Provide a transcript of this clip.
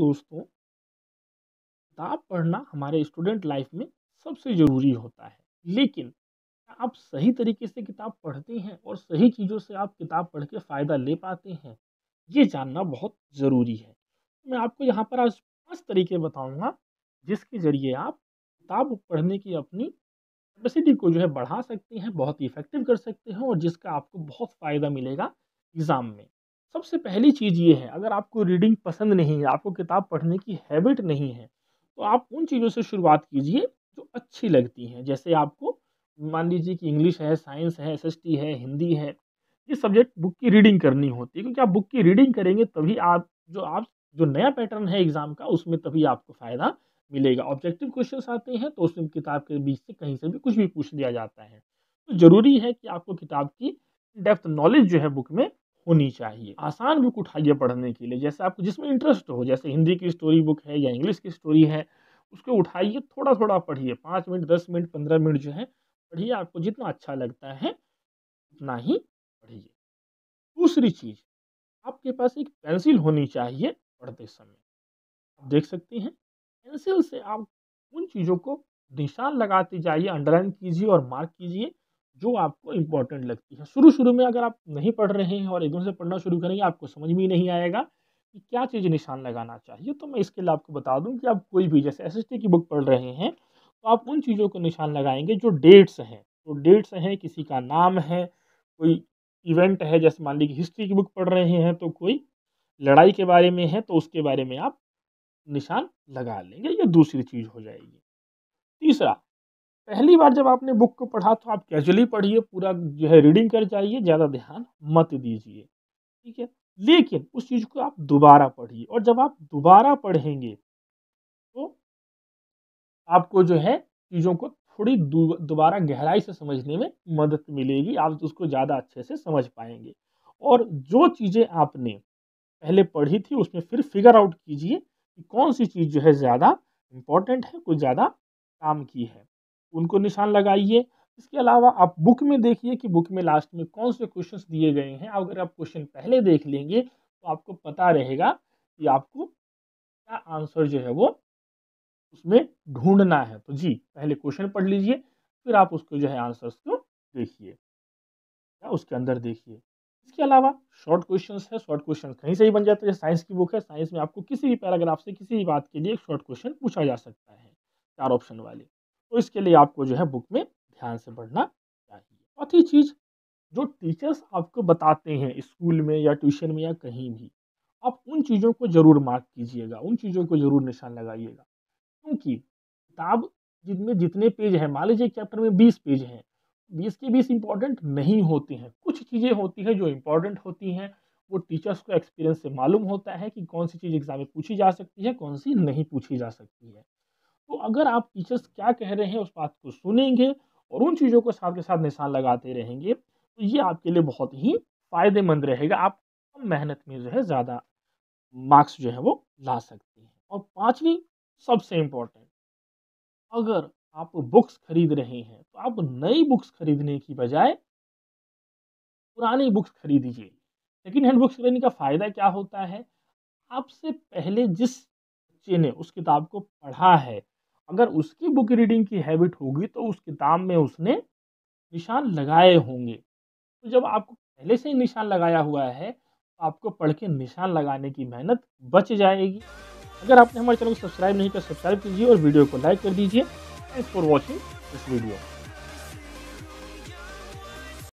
दोस्तों किताब पढ़ना हमारे स्टूडेंट लाइफ में सबसे ज़रूरी होता है लेकिन आप सही तरीके से किताब पढ़ते हैं और सही चीज़ों से आप किताब पढ़ के फ़ायदा ले पाते हैं ये जानना बहुत ज़रूरी है तो मैं आपको यहाँ पर आज पांच तरीके बताऊँगा जिसके ज़रिए आप किताब पढ़ने की अपनी कैपेसिटी को जो है बढ़ा सकते हैं बहुत इफेक्टिव कर सकते हैं और जिसका आपको बहुत फ़ायदा मिलेगा एग्ज़ाम में सबसे पहली चीज़ ये है अगर आपको रीडिंग पसंद नहीं है आपको किताब पढ़ने की हैबिट नहीं है तो आप उन चीज़ों से शुरुआत कीजिए जो अच्छी लगती हैं जैसे आपको मान लीजिए कि इंग्लिश है साइंस है एस है हिंदी है ये सब्जेक्ट बुक की रीडिंग करनी होती है क्योंकि आप बुक की रीडिंग करेंगे तभी आप जो आप जो नया पैटर्न है एग्ज़ाम का उसमें तभी आपको फ़ायदा मिलेगा ऑब्जेक्टिव क्वेश्चन आते हैं तो उसमें किताब के बीच से कहीं से भी कुछ भी पूछ दिया जाता है तो ज़रूरी है कि आपको किताब की डेप्थ नॉलेज जो है बुक में होनी चाहिए आसान बुक उठाइए पढ़ने के लिए जैसे आपको जिसमें इंटरेस्ट हो जैसे हिंदी की स्टोरी बुक है या इंग्लिश की स्टोरी है उसको उठाइए थोड़ा थोड़ा पढ़िए पाँच मिनट दस मिनट पंद्रह मिनट जो है पढ़िए आपको जितना अच्छा लगता है उतना ही पढ़िए दूसरी चीज़ आपके पास एक पेंसिल होनी चाहिए पढ़ते समय आप देख सकते हैं पेंसिल से आप उन चीज़ों को निशान लगाते जाइए अंडरलाइन कीजिए और मार्क कीजिए जो आपको इम्पोर्टेंट लगती है शुरू शुरू में अगर आप नहीं पढ़ रहे हैं और एकदम से पढ़ना शुरू करेंगे आपको समझ में ही नहीं आएगा कि क्या चीज़ निशान लगाना चाहिए तो मैं इसके लिए आपको बता दूं कि आप कोई भी जैसे एस की बुक पढ़ रहे हैं तो आप उन चीज़ों को निशान लगाएंगे जो डेट्स हैं तो डेट्स हैं किसी का नाम है कोई इवेंट है जैसे मान लीजिए हिस्ट्री की बुक पढ़ रहे हैं तो कोई लड़ाई के बारे में है तो उसके बारे में आप निशान लगा लेंगे ये दूसरी चीज़ हो जाएगी तीसरा पहली बार जब आपने बुक को पढ़ा तो आप कैजुअली पढ़िए पूरा जो है रीडिंग कर जाइए ज़्यादा ध्यान मत दीजिए ठीक है लेकिन उस चीज़ को आप दोबारा पढ़िए और जब आप दोबारा पढ़ेंगे तो आपको जो है चीज़ों को थोड़ी दोबारा गहराई से समझने में मदद मिलेगी आप उसको ज़्यादा अच्छे से समझ पाएंगे और जो चीज़ें आपने पहले पढ़ी थी उसमें फिर फिगर आउट कीजिए कि कौन सी चीज़ जो है ज़्यादा इम्पॉर्टेंट है कुछ ज़्यादा काम की है उनको निशान लगाइए इसके अलावा आप बुक में देखिए कि बुक में लास्ट में कौन से क्वेश्चन दिए गए हैं अगर आप क्वेश्चन पहले देख लेंगे तो आपको पता रहेगा कि आपको क्या आंसर जो है वो उसमें ढूंढना है तो जी पहले क्वेश्चन पढ़ लीजिए फिर आप उसको जो है आंसर को देखिए या उसके अंदर देखिए इसके अलावा शॉर्ट क्वेश्चंस है शॉर्ट क्वेश्चन कहीं से ही बन जाते हैं साइंस की बुक है साइंस में आपको किसी भी पैराग्राफ से किसी भी बात के लिए एक शॉर्ट क्वेश्चन पूछा जा सकता है चार ऑप्शन वाले तो इसके लिए आपको जो है बुक में ध्यान से पढ़ना चाहिए चौथी चीज़ जो टीचर्स आपको बताते हैं स्कूल में या ट्यूशन में या कहीं भी आप उन चीज़ों को ज़रूर मार्क कीजिएगा उन चीज़ों को ज़रूर निशान लगाइएगा क्योंकि किताब जिनमें जितने पेज हैं मान लीजिए चैप्टर में बीस पेज हैं बीस के बीस इंपॉर्टेंट नहीं होते हैं कुछ चीज़ें होती हैं जो इम्पॉर्टेंट होती हैं वो टीचर्स को एक्सपीरियंस से मालूम होता है कि कौन सी चीज़ एग्जाम में पूछी जा सकती है कौन सी नहीं पूछी जा सकती है तो अगर आप टीचर्स क्या कह रहे हैं उस बात को सुनेंगे और उन चीज़ों को साथ के साथ निशान लगाते रहेंगे तो ये आपके लिए बहुत ही फ़ायदेमंद रहेगा आप कम मेहनत में जो है ज़्यादा मार्क्स जो है वो ला सकते हैं और पाँचवीं सबसे इम्पोर्टेंट अगर आप बुक्स खरीद रहे हैं तो आप नई बुक्स खरीदने की बजाय पुरानी बुक्स खरीदिए सेकेंड हैंड बुक्स खरीदने का फ़ायदा क्या होता है आपसे पहले जिस बच्चे ने उस किताब को पढ़ा है अगर उसकी बुक रीडिंग की हैबिट होगी तो उस किताब में उसने निशान लगाए होंगे तो जब आपको पहले से ही निशान लगाया हुआ है तो आपको पढ़ के निशान लगाने की मेहनत बच जाएगी अगर आपने हमारे चैनल को सब्सक्राइब नहीं किया सब्सक्राइब कीजिए और वीडियो को लाइक कर दीजिए thanks for watching this video